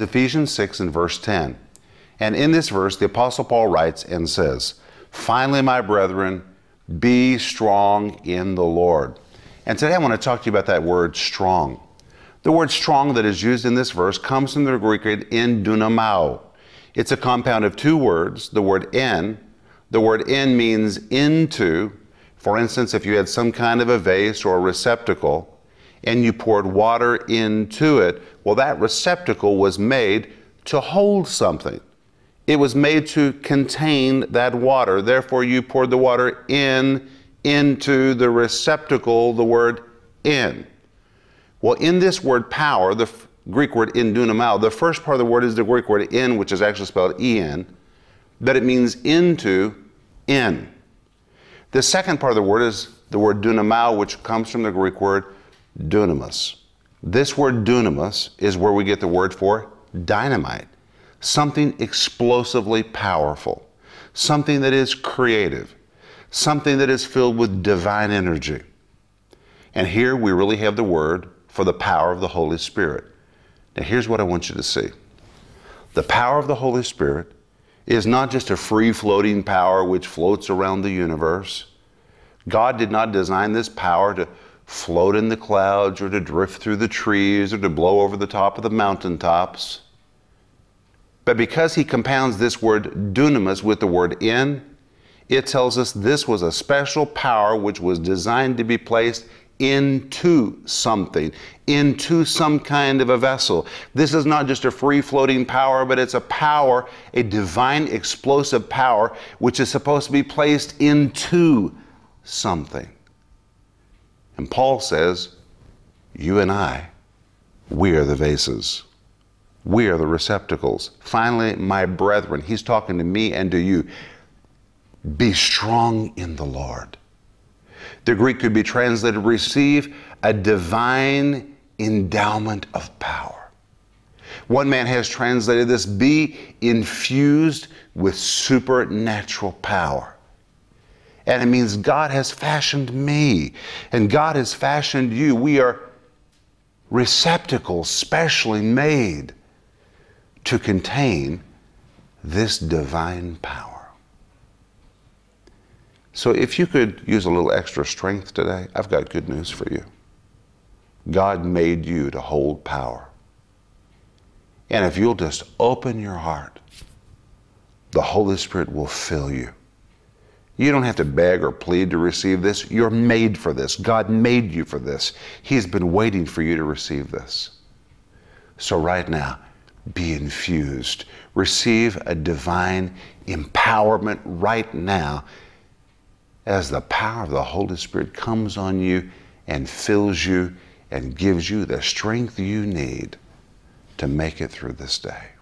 Ephesians 6 and verse 10. And in this verse, the Apostle Paul writes and says, Finally, my brethren, be strong in the Lord. And today I want to talk to you about that word strong. The word strong that is used in this verse comes from the Greek word in It's a compound of two words, the word in. The word in means into. For instance, if you had some kind of a vase or a receptacle, and you poured water into it. Well, that receptacle was made to hold something. It was made to contain that water. Therefore, you poured the water in into the receptacle, the word in. Well, in this word power, the f- Greek word in dunamau. the first part of the word is the Greek word in, which is actually spelled en, that it means into, in. The second part of the word is the word dunamau, which comes from the Greek word dunamis. This word dunamis is where we get the word for dynamite, something explosively powerful, something that is creative, something that is filled with divine energy. And here we really have the word for the power of the Holy Spirit. Now, here's what I want you to see the power of the Holy Spirit is not just a free floating power which floats around the universe. God did not design this power to float in the clouds or to drift through the trees or to blow over the top of the mountaintops. But because he compounds this word dunamis with the word in, it tells us this was a special power which was designed to be placed into something, into some kind of a vessel. This is not just a free floating power, but it's a power, a divine explosive power, which is supposed to be placed into something. And Paul says, You and I, we are the vases. We are the receptacles. Finally, my brethren, he's talking to me and to you. Be strong in the Lord. The Greek could be translated receive a divine endowment of power. One man has translated this be infused with supernatural power. And it means God has fashioned me and God has fashioned you. We are receptacles specially made to contain this divine power. So, if you could use a little extra strength today, I've got good news for you. God made you to hold power. And if you'll just open your heart, the Holy Spirit will fill you. You don't have to beg or plead to receive this. You're made for this. God made you for this. He's been waiting for you to receive this. So, right now, be infused. Receive a divine empowerment right now as the power of the Holy Spirit comes on you and fills you and gives you the strength you need to make it through this day.